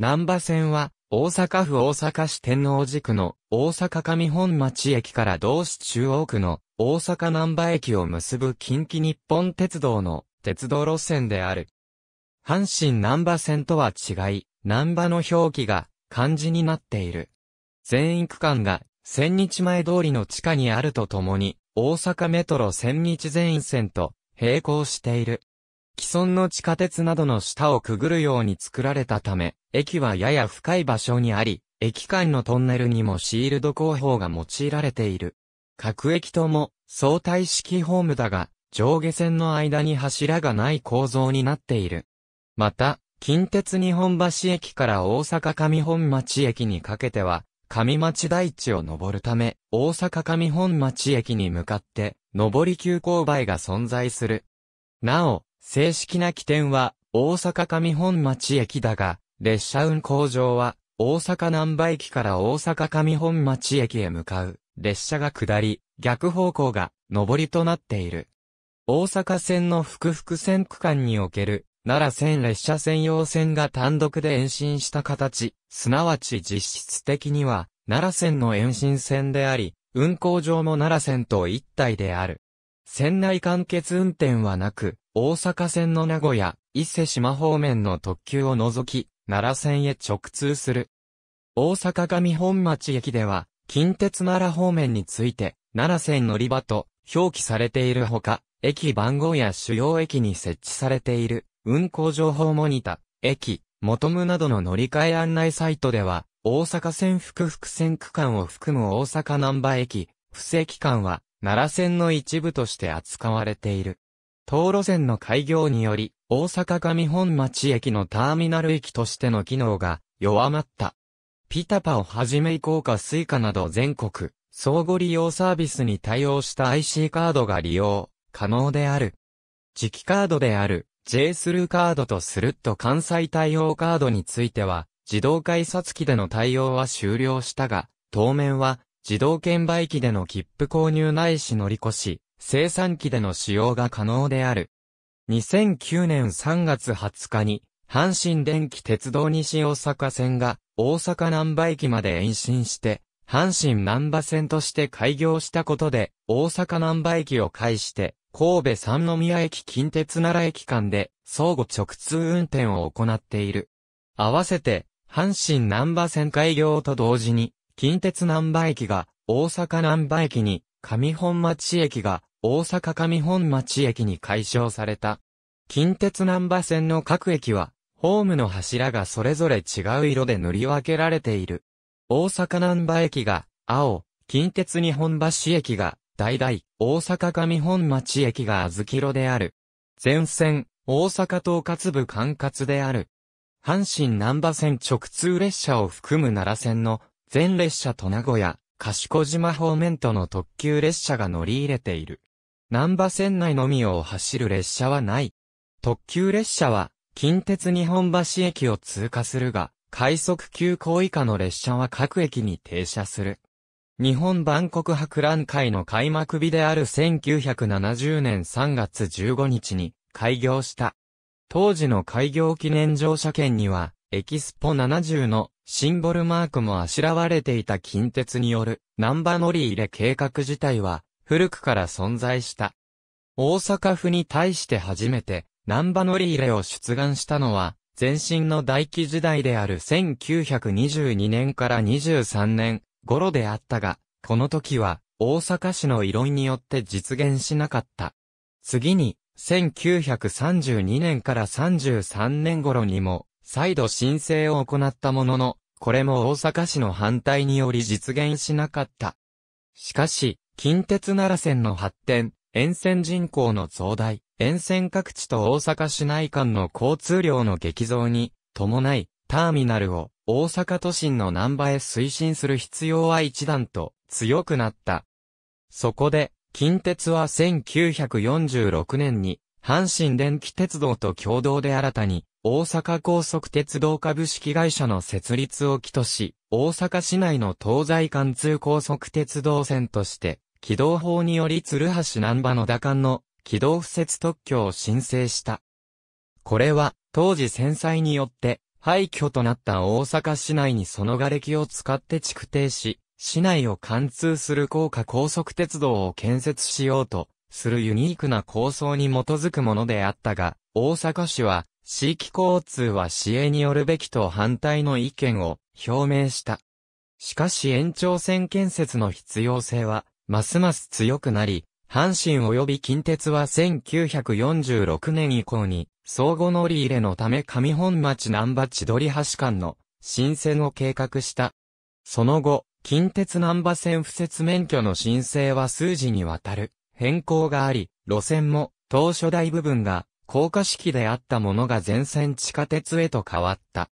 南波線は、大阪府大阪市天王寺区の大阪上本町駅から同市中央区の大阪南波駅を結ぶ近畿日本鉄道の鉄道路線である。阪神南波線とは違い、南波の表記が漢字になっている。全域間が千日前通りの地下にあるとともに、大阪メトロ千日全線と並行している。既存の地下鉄などの下をくぐるように作られたため、駅はやや深い場所にあり、駅間のトンネルにもシールド工法が用いられている。各駅とも相対式ホームだが、上下線の間に柱がない構造になっている。また、近鉄日本橋駅から大阪上本町駅にかけては、上町台地を登るため、大阪上本町駅に向かって、上り急勾配が存在する。なお、正式な起点は大阪上本町駅だが、列車運行場は大阪南波駅から大阪上本町駅へ向かう列車が下り、逆方向が上りとなっている。大阪線の複々線区間における奈良線列車専用線が単独で延伸した形、すなわち実質的には奈良線の延伸線であり、運行場も奈良線と一体である。船内完結運転はなく、大阪線の名古屋、伊勢島方面の特急を除き、奈良線へ直通する。大阪上本町駅では、近鉄奈良方面について、奈良線乗り場と表記されているほか、駅番号や主要駅に設置されている、運行情報モニタ、駅、求むなどの乗り換え案内サイトでは、大阪線福々線区間を含む大阪南波駅、布施期間は、奈良線の一部として扱われている。東路線の開業により、大阪上本町駅のターミナル駅としての機能が弱まった。ピタパをはじめイコースイカなど全国、相互利用サービスに対応した IC カードが利用、可能である。磁気カードである、J スルーカードとスルッと関西対応カードについては、自動改札機での対応は終了したが、当面は、自動券売機での切符購入ないし乗り越し、生産機での使用が可能である。2009年3月20日に、阪神電気鉄道西大阪線が大阪南波駅まで延伸して、阪神南波線として開業したことで、大阪南波駅を介して、神戸三宮駅近鉄奈良駅間で相互直通運転を行っている。合わせて、阪神南波線開業と同時に、近鉄南波駅が大阪南波駅に、上本町駅が大阪上本町駅に解消された。近鉄南波線の各駅は、ホームの柱がそれぞれ違う色で塗り分けられている。大阪南波駅が青、近鉄日本橋駅が大々、大阪上本町駅が小豆色である。全線、大阪統括部管轄である。阪神南波線直通列車を含む奈良線の全列車と名古屋、賢島方面との特急列車が乗り入れている。南波線内のみを走る列車はない。特急列車は、近鉄日本橋駅を通過するが、快速急行以下の列車は各駅に停車する。日本万国博覧会の開幕日である1970年3月15日に開業した。当時の開業記念乗車券には、エキスポ70のシンボルマークもあしらわれていた近鉄によるナンバ乗り入れ計画自体は古くから存在した。大阪府に対して初めてナンバ乗り入れを出願したのは前身の大気時代である1922年から23年頃であったが、この時は大阪市の異論によって実現しなかった。次に1932年から33年頃にも再度申請を行ったものの、これも大阪市の反対により実現しなかった。しかし、近鉄奈良線の発展、沿線人口の増大、沿線各地と大阪市内間の交通量の激増に伴い、ターミナルを大阪都心の南波へ推進する必要は一段と強くなった。そこで、近鉄は1946年に、阪神電気鉄道と共同で新たに、大阪高速鉄道株式会社の設立を起とし、大阪市内の東西貫通高速鉄道線として、軌道法により鶴橋南波の打艦の軌道敷設特許を申請した。これは、当時戦災によって、廃墟となった大阪市内にその瓦礫を使って築堤し、市内を貫通する高架高速鉄道を建設しようと、するユニークな構想に基づくものであったが、大阪市は地域交通は市営によるべきと反対の意見を表明した。しかし延長線建設の必要性は、ますます強くなり、阪神及び近鉄は1946年以降に、相互乗り入れのため上本町南波千鳥橋間の新線を計画した。その後、近鉄南波線不設免許の申請は数字にわたる変更があり、路線も当初大部分が高架式であったものが全線地下鉄へと変わった。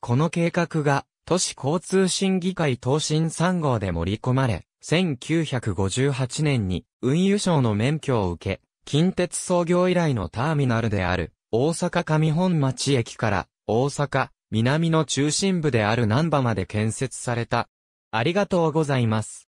この計画が、都市交通審議会答申3号で盛り込まれ、1958年に運輸省の免許を受け、近鉄創業以来のターミナルである、大阪上本町駅から、大阪、南の中心部である南波まで建設された。ありがとうございます。